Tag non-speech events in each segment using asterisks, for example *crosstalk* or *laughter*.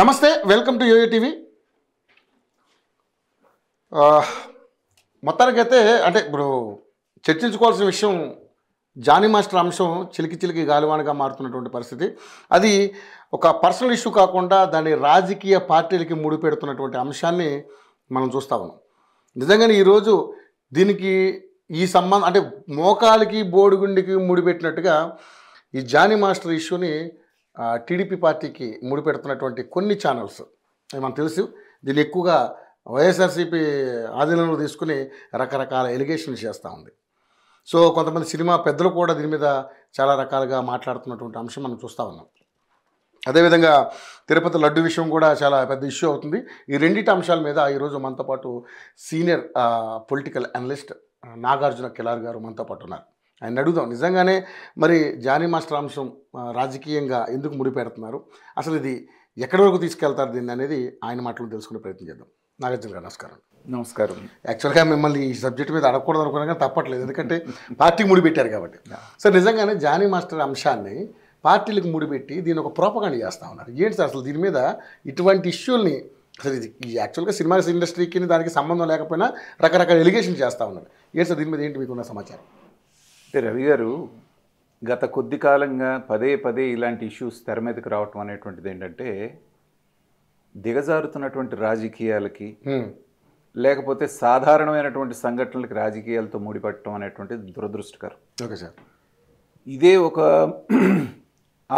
నమస్తే welcome to yo-yo TV మొత్తానికైతే అంటే ఇప్పుడు చర్చించుకోవాల్సిన విషయం జానీ మాస్టర్ అంశం చిలికి చిలికి గాలివానగా మారుతున్నటువంటి పరిస్థితి అది ఒక పర్సనల్ ఇష్యూ కాకుండా దాని రాజకీయ పార్టీలకి ముడిపెడుతున్నటువంటి అంశాన్ని మనం చూస్తా ఉన్నాం నిజంగానే ఈరోజు దీనికి ఈ సంబంధం అంటే మోకాలికి బోడిగుండికి ముడిపెట్టినట్టుగా ఈ జానీ మాస్టర్ ఇష్యూని టీడీపీ పార్టీకి ముడిపెడుతున్నటువంటి కొన్ని ఛానల్స్ మనం తెలుసు దీన్ని ఎక్కువగా వైఎస్ఆర్సీపీ ఆధీనంలో తీసుకుని రకరకాల ఎలిగేషన్లు చేస్తూ ఉంది సో కొంతమంది సినిమా పెద్దలు కూడా దీని మీద చాలా రకాలుగా మాట్లాడుతున్నటువంటి అంశం మనం చూస్తూ ఉన్నాం అదేవిధంగా తిరుపతి లడ్డు విషయం కూడా చాలా పెద్ద ఇష్యూ అవుతుంది ఈ రెండింటి అంశాల మీద ఈరోజు మనతో పాటు senior political analyst Nagarjuna Kilar గారు మనతో పాటు ఉన్నారు ఆయన అడుగుదాం నిజంగానే మరి జానీ మాస్టర్ అంశం రాజకీయంగా ఎందుకు ముడిపెడుతున్నారు అసలు ఇది ఎక్కడి వరకు తీసుకెళ్తారు దీన్ని అనేది ఆయన మాటలు తెలుసుకునే ప్రయత్నం చేద్దాం నాగార్జున గారు నమస్కారం నమస్కారం యాక్చువల్గా మిమ్మల్ని ఈ సబ్జెక్ట్ మీద అడగకూడదు అనుకున్నా కానీ తప్పట్లేదు ఎందుకంటే పార్టీకి ముడిపెట్టారు కాబట్టి సార్ నిజంగానే జానీ మాస్టర్ అంశాన్ని పార్టీలకు ముడిపెట్టి దీని ఒక ప్రోపగాండ్ చేస్తూ ఉన్నారు ఏంటి సార్ అసలు దీని మీద ఇటువంటి ఇష్యూల్ని అసలు ఇది ఈ యాక్చువల్గా సినిమా ఇండస్ట్రీకి దానికి సంబంధం లేకపోయినా రకరకాల ఎలిగేషన్ చేస్తూ ఉన్నారు ఏంటి సార్ దీని మీద ఏంటి మీకున్న సమాచారం అయితే రవి గారు గత కొద్ది కాలంగా పదే పదే ఇలాంటి ఇష్యూస్ తెర మీదకి రావటం అనేటువంటిది ఏంటంటే దిగజారుతున్నటువంటి రాజకీయాలకి లేకపోతే సాధారణమైనటువంటి సంఘటనలకి రాజకీయాలతో ముడిపెట్టడం అనేటువంటిది దురదృష్టకరం ఓకే సార్ ఇదే ఒక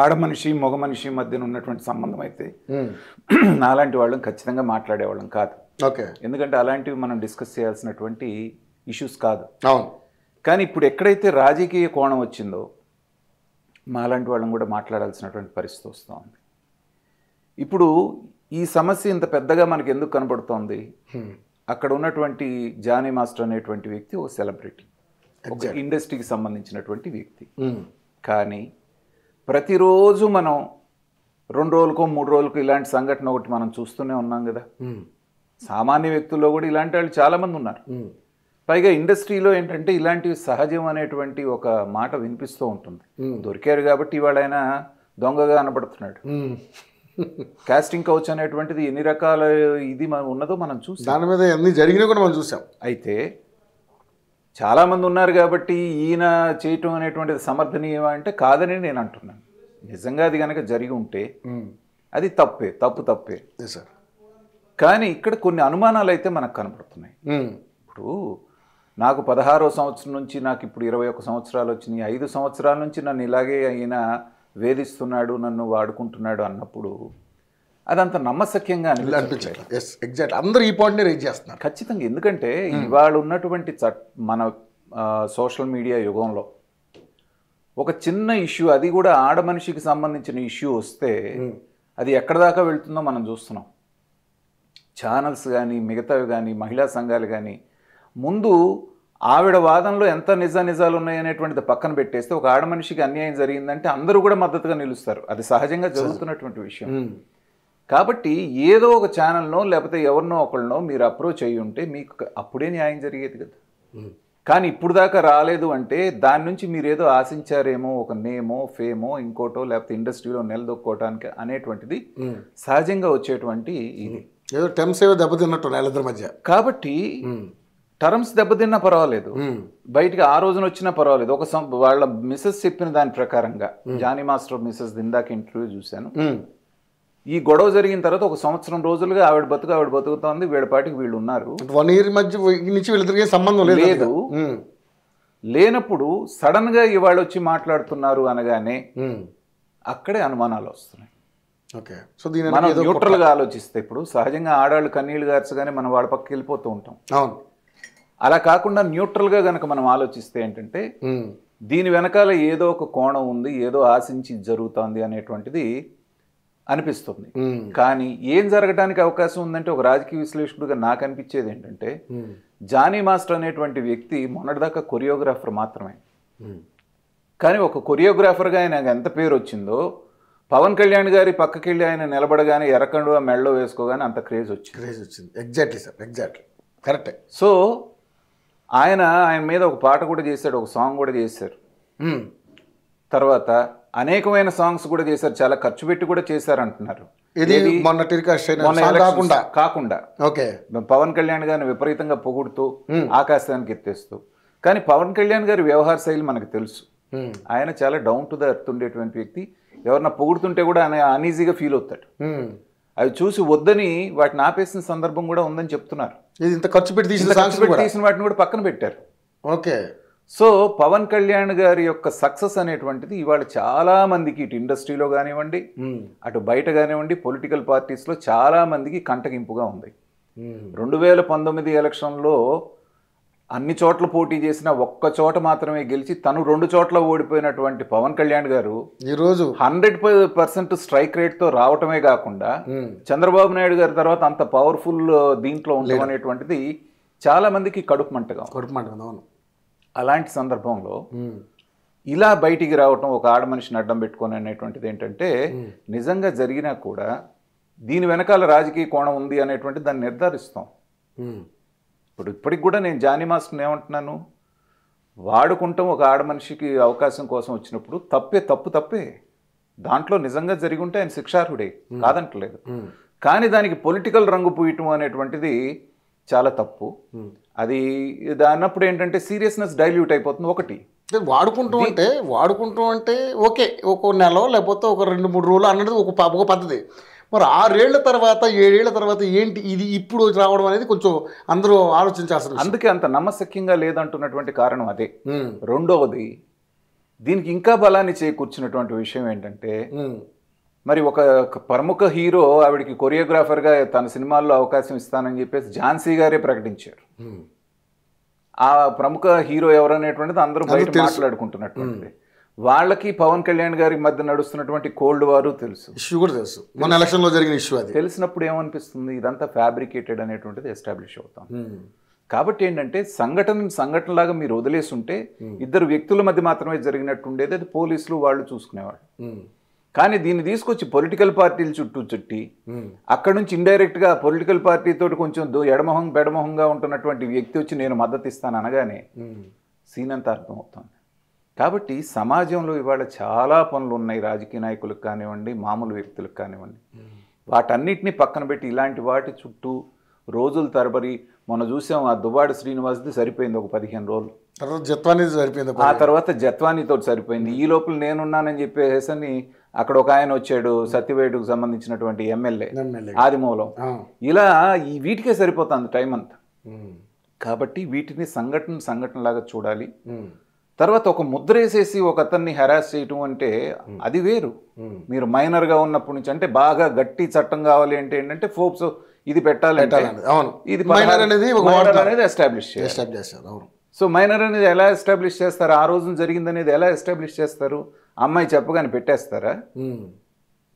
ఆడ మనిషి మగ మనిషి మధ్యన ఉన్నటువంటి సంబంధం అయితే నాలాంటి వాళ్ళం ఖచ్చితంగా మాట్లాడేవాళ్ళం కాదు ఓకే ఎందుకంటే అలాంటివి మనం డిస్కస్ చేయాల్సినటువంటి ఇష్యూస్ కాదు అవును కానీ ఇప్పుడు ఎక్కడైతే రాజకీయ కోణం వచ్చిందో మాలాంటి వాళ్ళని కూడా మాట్లాడాల్సినటువంటి పరిస్థితి వస్తుంది ఇప్పుడు ఈ సమస్య ఇంత పెద్దగా మనకు ఎందుకు కనబడుతోంది అక్కడ ఉన్నటువంటి జానీ మాస్టర్ అనేటువంటి వ్యక్తి ఓ సెలబ్రిటీ ఒక ఇండస్ట్రీకి సంబంధించినటువంటి వ్యక్తి కానీ ప్రతిరోజు మనం రెండు రోజులకో మూడు రోజులకు ఇలాంటి సంఘటన ఒకటి మనం చూస్తూనే ఉన్నాం కదా సామాన్య వ్యక్తుల్లో కూడా ఇలాంటి వాళ్ళు చాలామంది ఉన్నారు పైగా ఇండస్ట్రీలో ఏంటంటే ఇలాంటివి సహజం అనేటువంటి ఒక మాట వినిపిస్తూ ఉంటుంది దొరికారు కాబట్టి ఇవాళ దొంగగా కనబడుతున్నాడు కాస్టింగ్ కౌచ్ అనేటువంటిది ఎన్ని రకాల ఇది మనం ఉన్నదో మనం చూసాం దాని మీద ఎన్ని జరిగినా కూడా మనం చూసాం అయితే చాలామంది ఉన్నారు కాబట్టి ఈయన చేయటం అనేటువంటిది సమర్థనీయమా అంటే కాదని నేను అంటున్నాను నిజంగా అది కనుక జరిగి ఉంటే అది తప్పే తప్పు తప్పే సార్ కానీ ఇక్కడ కొన్ని అనుమానాలు అయితే మనకు కనబడుతున్నాయి ఇప్పుడు నాకు పదహారో సంవత్సరం నుంచి నాకు ఇప్పుడు ఇరవై ఒక సంవత్సరాలు వచ్చినాయి ఐదు సంవత్సరాల నుంచి నన్ను ఇలాగే ఆయన వేధిస్తున్నాడు నన్ను వాడుకుంటున్నాడు అన్నప్పుడు అదంత నమ్మశక్యంగా ఎగ్జాక్ట్ అందరూ ఈ పాయింట్ని రేజ్ చేస్తున్నారు ఖచ్చితంగా ఎందుకంటే hmm. ఇవాళ ఉన్నటువంటి మన సోషల్ మీడియా యుగంలో ఒక చిన్న ఇష్యూ అది కూడా ఆడ మనిషికి సంబంధించిన ఇష్యూ వస్తే hmm. అది ఎక్కడ దాకా వెళ్తుందో మనం చూస్తున్నాం ఛానల్స్ కానీ మిగతావి కానీ మహిళా సంఘాలు కానీ ముందు ఆవిడ వాదనలో ఎంత నిజ నిజాలు ఉన్నాయనేటువంటిది పక్కన పెట్టేస్తే ఒక ఆడ మనిషికి అన్యాయం జరిగిందంటే అందరూ కూడా మద్దతుగా నిలుస్తారు అది సహజంగా జరుగుతున్నటువంటి విషయం కాబట్టి ఏదో ఒక ఛానల్నో లేకపోతే ఎవరినో ఒకళ్ళనో మీరు అప్రోచ్ అయ్యి ఉంటే మీకు అప్పుడే న్యాయం జరిగేది కదా కానీ ఇప్పుడు దాకా రాలేదు అంటే దాని నుంచి మీరు ఏదో ఆశించారేమో ఒక నేమో ఫేమో ఇంకోటో లేకపోతే ఇండస్ట్రీలో నిలదొక్కోవటానికి అనేటువంటిది సహజంగా వచ్చేటువంటి ఇది ఏదో టెంప్స్ ఏదో దెబ్బతిన్నట్టు వాళ్ళిద్దరి మధ్య కాబట్టి టర్మ్స్ దెబ్బతిన్నా పర్వాలేదు బయటకి ఆ రోజున వచ్చినా పర్వాలేదు ఒక వాళ్ళ మిస్సెస్ చెప్పిన దాని ప్రకారంగా జానీ మాస్టర్ మిస్సెస్ దిందాక ఇంటర్వ్యూ చూశాను ఈ గొడవ జరిగిన తర్వాత ఒక సంవత్సరం రోజులుగా ఆవిడ బతుకు ఆవిడ బతుకుతోంది వీళ్ళ పాటికి వీళ్ళు ఉన్నారు వన్ ఇయర్ మధ్య నుంచి వీళ్ళిద్దరికి సంబంధం లేదు లేనప్పుడు సడన్ గా ఇవాళ వచ్చి మాట్లాడుతున్నారు అనగానే అక్కడే అనుమానాలు వస్తున్నాయి ఓకే సో దీని న్యూట్రల్ గా ఆలోచిస్తే ఇప్పుడు సహజంగా ఆడాళ్ళు కన్నీళ్ళు గార్చగానే మనం వాళ్ళ పక్కకి వెళ్ళిపోతూ ఉంటాం అవును అలా కాకుండా న్యూట్రల్గా గనక మనం ఆలోచిస్తే ఏంటంటే దీని వెనకాల ఏదో ఒక కోణం ఉంది ఏదో ఆశించి జరుగుతోంది అనేటువంటిది అనిపిస్తుంది కానీ ఏం జరగడానికి అవకాశం ఉందంటే ఒక రాజకీయ విశ్లేషకుడిగా నాకు అనిపించేది ఏంటంటే జానీ మాస్టర్ అనేటువంటి వ్యక్తి మొన్నటిదాకా కొరియోగ్రాఫర్ మాత్రమే కానీ ఒక కొరియోగ్రాఫర్గా ఆయన ఎంత పేరు వచ్చిందో పవన్ కళ్యాణ్ గారి పక్కకెళ్ళి ఆయన నిలబడగానే ఎరకండు మెళ్ళో వేసుకోగానే అంత క్రేజ్ వచ్చింది క్రేజ్ వచ్చింది ఎగ్జాక్ట్లీ సార్ ఎగ్జాక్ట్లీ కరెక్టే సో ఆయన ఆయన మీద ఒక పాట కూడా చేశాడు ఒక సాంగ్ కూడా చేశారు తర్వాత అనేకమైన సాంగ్స్ కూడా చేశారు చాలా ఖర్చు పెట్టి కూడా చేశారు అంటున్నారు ఇది కాకుండా ఓకే పవన్ కళ్యాణ్ గారిని విపరీతంగా పొగుడుతూ ఆకాశానికి ఎత్తేస్తూ కానీ పవన్ కళ్యాణ్ గారి వ్యవహార శైలి మనకు తెలుసు ఆయన చాలా డౌన్ టు ద ఎర్త్ ఉండేటువంటి వ్యక్తి ఎవరన్నా పొగుడుతుంటే కూడా ఆయన అనీజీగా ఫీల్ అవుతాడు అవి చూసి వద్దని వాటిని ఆపేసిన సందర్భం కూడా ఉందని చెప్తున్నారు ఇది ఇంత ఖర్చు పెట్టి తీసిన ఖర్చు పెట్టి తీసిన వాటిని కూడా పక్కన పెట్టారు ఓకే సో పవన్ కళ్యాణ్ గారి యొక్క సక్సెస్ అనేటువంటిది ఇవాళ చాలా మందికి ఇటు ఇండస్ట్రీలో కానివ్వండి అటు బయట కానివ్వండి పొలిటికల్ పార్టీస్లో చాలా మందికి కంటగింపుగా ఉంది రెండు వేల పంతొమ్మిది ఎలక్షన్లో అన్ని చోట్ల పోటీ చేసిన ఒక్క చోట మాత్రమే గెలిచి తను రెండు చోట్ల ఓడిపోయినటువంటి పవన్ కళ్యాణ్ గారు ఈరోజు హండ్రెడ్ పర్సెంట్ స్ట్రైక్ రేట్ తో రావటమే కాకుండా చంద్రబాబు నాయుడు గారి తర్వాత అంత పవర్ఫుల్ దీంట్లో ఉండడం అనేటువంటిది చాలా మందికి కడుపు మంటగా కడుపు మంటగా అవును అలాంటి సందర్భంలో ఇలా బయటికి రావటం ఒక ఆడ మనిషిని అడ్డం పెట్టుకొని అనేటువంటిది ఏంటంటే నిజంగా జరిగినా కూడా దీని వెనకాల రాజకీయ కోణం ఉంది అనేటువంటి దాన్ని నిర్ధారిస్తాం ఇప్పుడు ఇప్పటికి కూడా నేను జానీ మాస్టర్ని ఏమంటున్నాను వాడుకుంటాం ఒక ఆడ మనిషికి అవకాశం కోసం వచ్చినప్పుడు తప్పే తప్పు తప్పే దాంట్లో నిజంగా జరిగి ఉంటే ఆయన శిక్షార్హుడే కాదంటలేదు కానీ దానికి పొలిటికల్ రంగు పూయటం అనేటువంటిది చాలా తప్పు అది దాన్నప్పుడు ఏంటంటే సీరియస్నెస్ డైల్యూట్ అయిపోతుంది ఒకటి వాడుకుంటాం అంటే వాడుకుంటాం అంటే ఓకే ఒక నెల లేకపోతే ఒక రెండు మూడు రోజులు అన్నది ఒక ఒక పద్ధతి మరి ఆరేళ్ల తర్వాత ఏడేళ్ల తర్వాత ఏంటి ఇది ఇప్పుడు రావడం అనేది కొంచెం అందరూ ఆలోచించాల్సిన అందుకే అంత నమ్మశక్యంగా లేదంటున్నటువంటి కారణం అదే రెండవది దీనికి ఇంకా బలాన్ని చేకూర్చున్నటువంటి విషయం ఏంటంటే మరి ఒక ప్రముఖ హీరో ఆవిడికి కొరియోగ్రాఫర్గా తన సినిమాల్లో అవకాశం ఇస్తానని చెప్పేసి ఝాన్సీ గారే ప్రకటించారు ఆ ప్రముఖ హీరో ఎవరనేటువంటిది అందరూ బయట మాట్లాడుకుంటున్నటువంటిది వాళ్ళకి పవన్ కళ్యాణ్ గారి మధ్య నడుస్తున్నటువంటి కోల్డ్ వారు తెలుసు ఇష్యూ కూడా తెలుసు మన లో జరిగిన ఇష్యూ అది తెలిసినప్పుడు ఏమనిపిస్తుంది ఇదంతా ఫ్యాబ్రికేటెడ్ అనేటువంటిది ఎస్టాబ్లిష్ అవుతాం కాబట్టి ఏంటంటే సంఘటన సంఘటన లాగా మీరు వదిలేసి ఉంటే ఇద్దరు వ్యక్తుల మధ్య మాత్రమే జరిగినట్టుండేది అది పోలీసులు వాళ్ళు చూసుకునేవాళ్ళు కానీ దీన్ని తీసుకొచ్చి పొలిటికల్ పార్టీలు చుట్టూ చుట్టి అక్కడ నుంచి గా పొలిటికల్ పార్టీతో కొంచెం ఎడమొహం బెడమొహంగా ఉంటున్నటువంటి వ్యక్తి వచ్చి నేను మద్దతు ఇస్తాను అనగానే సీన్ అంతా అవుతాను కాబట్టి సమాజంలో ఇవాళ చాలా పనులు ఉన్నాయి రాజకీయ నాయకులకు కానివ్వండి మామూలు వ్యక్తులకు కానివ్వండి hmm. వాటన్నిటిని పక్కన పెట్టి ఇలాంటి వాటి చుట్టూ రోజుల తరబడి మనం చూసాం ఆ దువ్వాడ శ్రీనివాస్ది సరిపోయింది ఒక పదిహేను రోజులు తర్వాత జత్వానీ సరిపోయింది ఆ తర్వాత జత్వానీతో సరిపోయింది ఈ లోపల నేనున్నానని చెప్పేసని అక్కడ ఒక ఆయన వచ్చాడు hmm. సత్యవేడుకు సంబంధించినటువంటి ఎమ్మెల్యే ఆదిమూలం ఇలా ఈ వీటికే సరిపోతుంది టైం అంతా hmm. కాబట్టి వీటిని సంఘటన సంఘటనలాగా చూడాలి తర్వాత ఒక ముద్ర వేసేసి ఒక అతన్ని హెరాస్ చేయటం అంటే hmm. అది వేరు hmm. మీరు మైనర్గా ఉన్నప్పటి నుంచి అంటే బాగా గట్టి చట్టం కావాలి అంటే ఏంటంటే ఫోప్స్ ఇది పెట్టాలి మైనర్ అనేది అనేది ఎస్టాబ్లిష్ సో మైనర్ అనేది ఎలా ఎస్టాబ్లిష్ చేస్తారు ఆ రోజున జరిగింది ఎలా ఎస్టాబ్లిష్ చేస్తారు అమ్మాయి చెప్పగానే పెట్టేస్తారా hmm.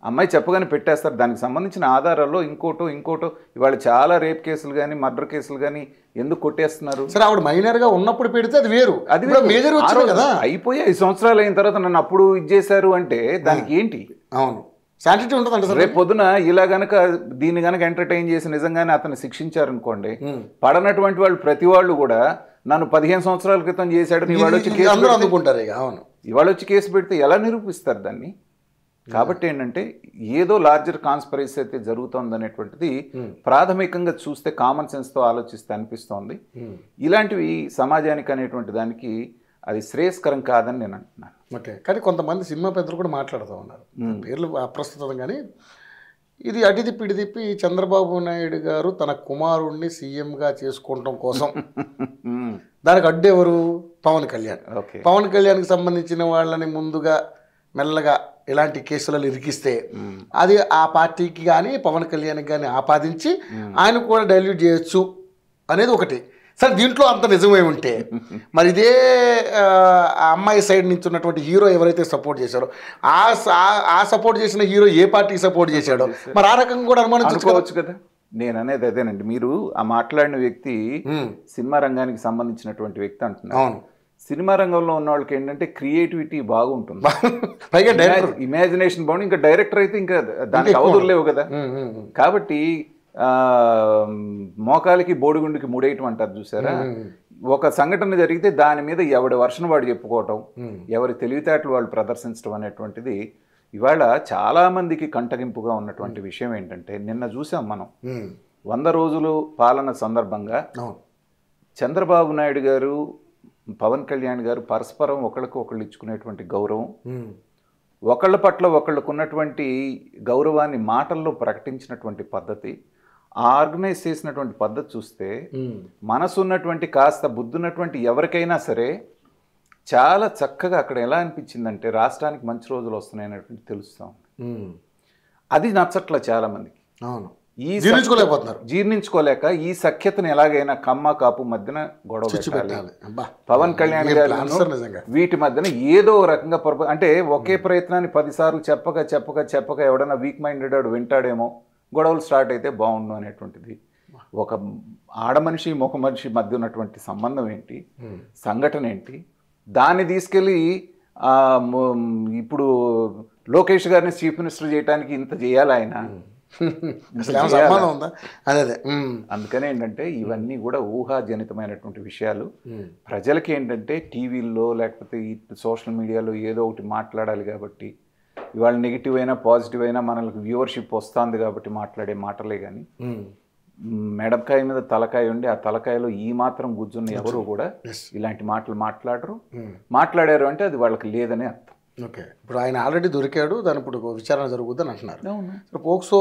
అమ్మాయి చెప్పగానే పెట్టేస్తారు దానికి సంబంధించిన ఆధారాల్లో ఇంకోటో ఇంకోటో ఇవాళ చాలా రేప్ కేసులు కానీ మర్డర్ కేసులు కానీ ఎందుకు కొట్టేస్తున్నారు సరే ఆవిడ మైనర్ గా ఉన్నప్పుడు పెడితే అది వేరు అది మేజర్ కదా అయిపోయి ఐదు సంవత్సరాలు అయిన తర్వాత నన్ను అప్పుడు ఇది చేశారు అంటే దానికి ఏంటి అవును శాంటిటీ ఉంటుంది సార్ రేపు పొద్దున ఇలా గనక దీన్ని గనక ఎంటర్టైన్ చేసి నిజంగానే అతను శిక్షించారనుకోండి పడనటువంటి వాళ్ళు ప్రతి వాళ్ళు కూడా నన్ను పదిహేను సంవత్సరాల క్రితం చేశాడు ఇవాళ వచ్చి కేసు అనుకుంటారు ఇక అవును ఇవాళ వచ్చి కేసు పెడితే ఎలా నిరూపిస్తారు దాన్ని కాబట్టి ఏంటంటే ఏదో లార్జర్ కాన్స్పరెన్సీ అయితే జరుగుతుంది అనేటువంటిది hmm. ప్రాథమికంగా చూస్తే కామన్ సెన్స్తో ఆలోచిస్తే అనిపిస్తోంది hmm. ఇలాంటివి సమాజానికి అనేటువంటి దానికి అది శ్రేయస్కరం కాదని నేను అంటున్నాను ఓకే కానీ కొంతమంది సినిమా పెద్దలు కూడా మాట్లాడుతూ ఉన్నారు hmm. పేర్లు అప్రస్తుతం కానీ ఇది అటు తిప్పి ఇటు తిప్పి చంద్రబాబు నాయుడు గారు తన కుమారుణ్ణి సీఎంగా చేసుకోవటం కోసం దానికి అడ్డెవరు పవన్ కళ్యాణ్ పవన్ కళ్యాణ్కి సంబంధించిన వాళ్ళని ముందుగా మెల్లగా ఇలాంటి కేసులలో ఇరికిస్తే అది ఆ పార్టీకి కానీ పవన్ కళ్యాణ్ కానీ ఆపాదించి ఆయన కూడా డైల్యూట్ చేయొచ్చు అనేది ఒకటి సరే దీంట్లో అంత నిజమే ఉంటే మరి ఇదే ఆ అమ్మాయి సైడ్ నుంచి ఉన్నటువంటి హీరో ఎవరైతే సపోర్ట్ చేశారో ఆ ఆ సపోర్ట్ చేసిన హీరో ఏ పార్టీకి సపోర్ట్ చేశాడో మరి ఆ రకంగా కూడా అనుమానించుకోవచ్చు కదా నేను అనేది అదేనండి మీరు ఆ మాట్లాడిన వ్యక్తి సినిమా రంగానికి సంబంధించినటువంటి వ్యక్తి అంటున్నారు సినిమా రంగంలో ఉన్న వాళ్ళకి ఏంటంటే క్రియేటివిటీ బాగుంటుంది పైగా డైరెక్టర్ ఇమాజినేషన్ బాగుంది ఇంకా డైరెక్టర్ అయితే ఇంకా దానికి అవధులు లేవు కదా కాబట్టి మోకాలికి బోడిగుండుకి మూడేయటం అంటారు చూసారా ఒక సంఘటన జరిగితే దాని మీద ఎవడి వర్షం వాడు చెప్పుకోవటం ఎవరి తెలివితేటలు వాళ్ళు ప్రదర్శించడం అనేటువంటిది ఇవాళ చాలామందికి కంటగింపుగా ఉన్నటువంటి విషయం ఏంటంటే నిన్న చూసాం మనం వంద రోజులు పాలన సందర్భంగా చంద్రబాబు నాయుడు గారు పవన్ కళ్యాణ్ గారు పరస్పరం ఒకళ్ళకు ఒకళ్ళు ఇచ్చుకునేటువంటి గౌరవం ఒకళ్ళ పట్ల ఒకళ్ళకున్నటువంటి గౌరవాన్ని మాటల్లో ప్రకటించినటువంటి పద్ధతి ఆర్గనైజ్ చేసినటువంటి పద్ధతి చూస్తే మనసు ఉన్నటువంటి కాస్త బుద్ధున్నటువంటి ఎవరికైనా సరే చాలా చక్కగా అక్కడ ఎలా అనిపించిందంటే రాష్ట్రానికి మంచి రోజులు అనేటువంటి తెలుస్తూ ఉంది అది నచ్చట్ల చాలామందికి అవును ఈ జీర్ణించుకోలేకపోతున్నారు జీర్ణించుకోలేక ఈ సఖ్యతను ఎలాగైనా కమ్మ కాపు మధ్యన గొడవ పవన్ కళ్యాణ్ గారు వీటి మధ్యన ఏదో రకంగా అంటే ఒకే ప్రయత్నాన్ని పదిసార్లు చెప్పక చెప్పక చెప్పక ఎవడన్నా వీక్ మైండెడ్ వాడు వింటాడేమో గొడవలు స్టార్ట్ అయితే బాగుండు అనేటువంటిది ఒక ఆడ మనిషి మొక మనిషి మధ్య ఉన్నటువంటి సంబంధం ఏంటి సంఘటన ఏంటి దాన్ని తీసుకెళ్ళి ఇప్పుడు లోకేష్ గారిని చీఫ్ మినిస్టర్ చేయడానికి ఇంత చేయాలి ఆయన *laughs* అదే అందుకనే ఏంటంటే ఇవన్నీ కూడా ఊహాజనితమైనటువంటి విషయాలు ప్రజలకి ఏంటంటే టీవీల్లో లేకపోతే సోషల్ మీడియాలో ఏదో ఒకటి మాట్లాడాలి కాబట్టి ఇవాళ నెగిటివ్ అయినా పాజిటివ్ అయినా మనకి వ్యూవర్షిప్ వస్తుంది కాబట్టి మాట్లాడే మాటలే కానీ మెడకాయ మీద తలకాయ ఉండి ఆ తలకాయలో ఈ మాత్రం గుజ్జున్న ఎవరు కూడా ఇలాంటి మాటలు మాట్లాడరు మాట్లాడారు అంటే అది వాళ్ళకి లేదనే అర్థం ఓకే ఇప్పుడు ఆయన ఆల్రెడీ దొరికాడు దాని ఇప్పుడు విచారణ జరుగుద్దని అంటున్నారు పోక్సో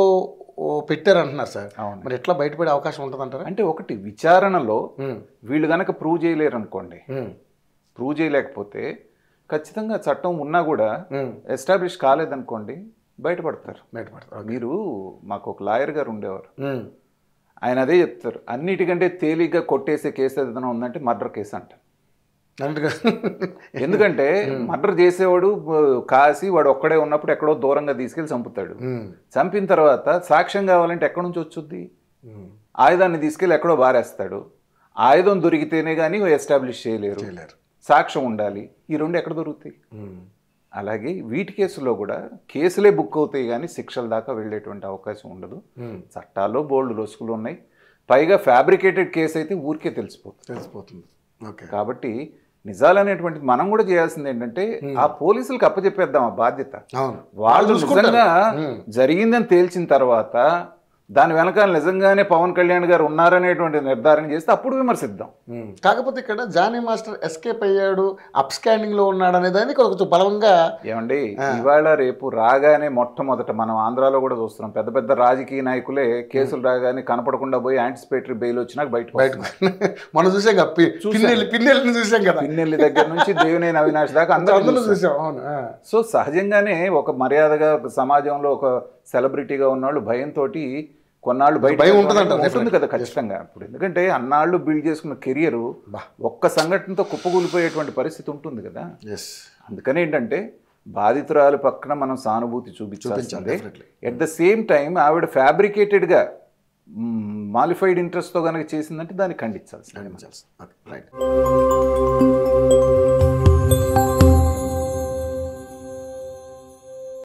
పెట్టారు అంటున్నారు సార్ మరి ఎట్లా బయటపడే అవకాశం ఉంటుందంటారు అంటే ఒకటి విచారణలో వీళ్ళు కనుక ప్రూవ్ చేయలేరు అనుకోండి ప్రూవ్ చేయలేకపోతే ఖచ్చితంగా చట్టం ఉన్నా కూడా ఎస్టాబ్లిష్ కాలేదనుకోండి బయటపడతారు బయటపడతారు మీరు మాకు ఒక లాయర్ గారు ఉండేవారు ఆయన అదే చెప్తారు అన్నిటికంటే తేలిగ్గా కొట్టేసే కేసు ఏదైనా ఉందంటే మర్డర్ కేసు అంటారు ఎందుకంటే మర్డర్ చేసేవాడు కాసి వాడు ఒక్కడే ఉన్నప్పుడు ఎక్కడో దూరంగా తీసుకెళ్లి చంపుతాడు చంపిన తర్వాత సాక్ష్యం కావాలంటే ఎక్కడి నుంచి వచ్చుద్ది ఆయుధాన్ని తీసుకెళ్ళి ఎక్కడో బారేస్తాడు ఆయుధం దొరికితేనే కానీ ఎస్టాబ్లిష్ చేయలేరు సాక్ష్యం ఉండాలి ఈ రెండు ఎక్కడ దొరుకుతాయి అలాగే వీటి కేసులో కూడా కేసులే బుక్ అవుతాయి కానీ శిక్షల దాకా వెళ్ళేటువంటి అవకాశం ఉండదు చట్టాల్లో బోల్డ్ లొసుకులు ఉన్నాయి పైగా ఫ్యాబ్రికేటెడ్ కేసు అయితే ఊరికే తెలిసిపోతుంది తెలిసిపోతుంది కాబట్టి నిజాలనేటువంటిది మనం కూడా చేయాల్సింది ఏంటంటే ఆ పోలీసులకు అప్పచెప్పేద్దాం ఆ బాధ్యత వాళ్ళు నిజంగా జరిగిందని తేల్చిన తర్వాత దాని వెనకాల నిజంగానే పవన్ కళ్యాణ్ గారు ఉన్నారనేటువంటి నిర్ధారణ చేస్తే అప్పుడు విమర్శిద్దాం కాకపోతే ఇక్కడ జానీ మాస్టర్ ఎస్కేప్ అయ్యాడు అప్ స్కానింగ్ లో ఉన్నాడు అనే దాన్ని కొంచెం బలంగా ఏమండి ఇవాళ రేపు రాగానే మొట్టమొదట మనం ఆంధ్రాలో కూడా చూస్తున్నాం పెద్ద పెద్ద రాజకీయ నాయకులే కేసులు రాగానే కనపడకుండా పోయి యాంటిసిపేటరీ బెయిల్ వచ్చినాక బయట బయట మనం చూసాం చూసి పిన్నెల్ని చూసాం కదా పిన్నెల్లి దగ్గర నుంచి దేవినేని అవినాష్ దాకా అందరూ చూసాం అవును సో సహజంగానే ఒక మర్యాదగా సమాజంలో ఒక సెలబ్రిటీగా ఉన్నవాళ్ళు భయంతో కొన్నాళ్ళు బయట భయం ఉంటుంది ఉంటుంది కదా ఖచ్చితంగా ఇప్పుడు ఎందుకంటే అన్నాళ్ళు బిల్డ్ చేసుకున్న కెరియర్ ఒక్క సంఘటనతో కుప్పకూలిపోయేటువంటి పరిస్థితి ఉంటుంది కదా అందుకని ఏంటంటే బాధితురాలు పక్కన మనం సానుభూతి చూపించాలి ఎట్ ద సేమ్ టైం ఆవిడ ఫ్యాబ్రికేటెడ్గా మాలిఫైడ్ ఇంట్రెస్ట్తో కనుక చేసిందంటే దాన్ని ఖండించాల్సి రైట్